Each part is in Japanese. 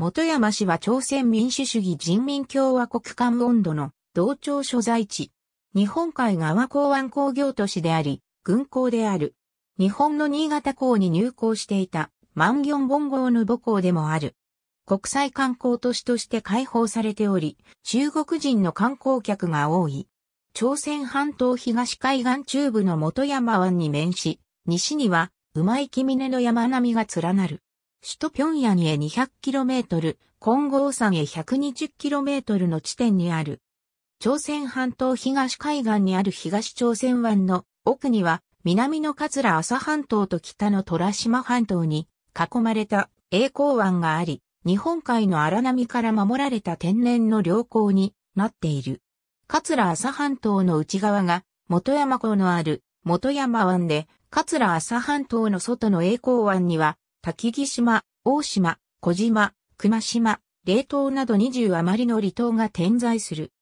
本山市は朝鮮民主主義人民共和国間温度の同調所在地。日本海側港湾工業都市であり、軍港である。日本の新潟港に入港していた万行本郷の母港でもある。国際観光都市として開放されており、中国人の観光客が多い。朝鮮半島東海岸中部の本山湾に面し、西には、うまい行峰の山並みが連なる。首都平壌へ 200km、金剛山へ 120km の地点にある。朝鮮半島東海岸にある東朝鮮湾の奥には南の桂朝半島と北の虎島半島に囲まれた栄光湾があり、日本海の荒波から守られた天然の良好になっている。桂朝半島の内側が元山港のある元山湾で、桂朝半島の外の栄光湾には滝木島、大島、小島、熊島、霊島など20余りの離島が点在する。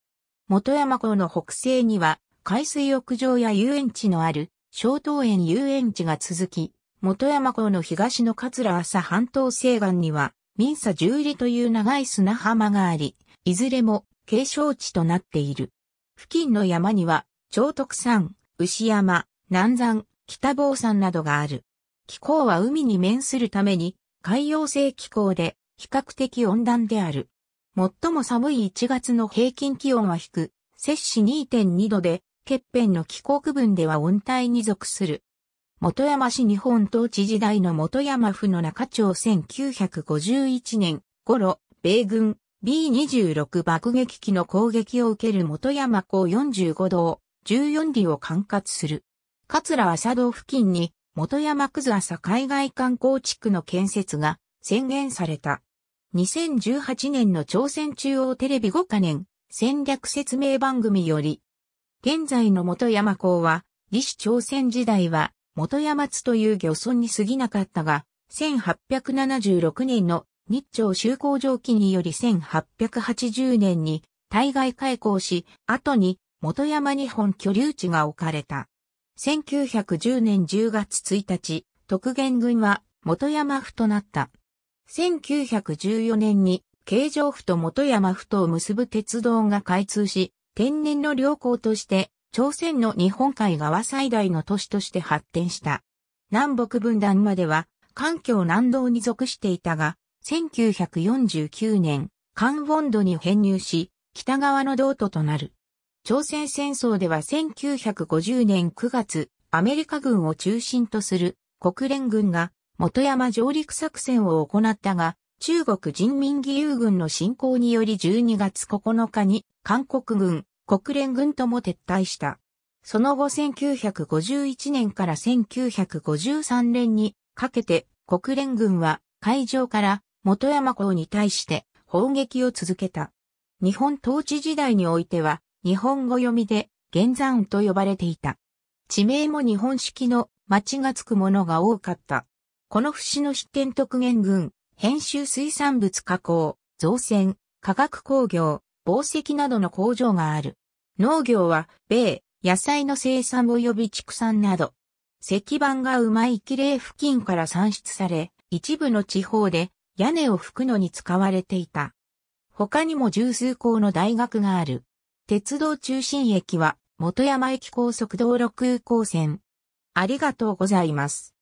元山港の北西には、海水浴場や遊園地のある、小東園遊園地が続き、元山港の東の桂朝半島西岸には、民佐十里という長い砂浜があり、いずれも景勝地となっている。付近の山には、長徳山、牛山、南山、北坊山などがある。気候は海に面するために海洋性気候で比較的温暖である。最も寒い1月の平均気温は低、く、摂氏2.2度で、欠片の気候区分では温帯に属する。元山市日本統治時代の元山府の中町1951年頃、米軍 B26 爆撃機の攻撃を受ける元山港45道14里を管轄する。桂浅道付近に元山くず海外観光地区の建設が宣言された。2018年の朝鮮中央テレビ5カ年戦略説明番組より、現在の元山港は、李氏朝鮮時代は元山津という漁村に過ぎなかったが、1876年の日朝修好条記により1880年に対外開港し、後に元山日本居留地が置かれた。1910年10月1日、特元軍は元山府となった。1914年に、京城府と元山府とを結ぶ鉄道が開通し、天然の良港として、朝鮮の日本海側最大の都市として発展した。南北分断までは、環境南道に属していたが、1949年、関本土に編入し、北側の道都となる。朝鮮戦争では1950年9月、アメリカ軍を中心とする国連軍が元山上陸作戦を行ったが、中国人民義勇軍の侵攻により12月9日に韓国軍、国連軍とも撤退した。その後1951年から1953年にかけて国連軍は海上から元山港に対して砲撃を続けた。日本統治時代においては日本語読みで、玄山と呼ばれていた。地名も日本式の町がつくものが多かった。この節の必見特元群、編集水産物加工、造船、化学工業、宝石などの工場がある。農業は、米、野菜の生産及び畜産など。石板がうまい綺麗付近から産出され、一部の地方で屋根を拭くのに使われていた。他にも十数校の大学がある。鉄道中心駅は、元山駅高速道路空港線。ありがとうございます。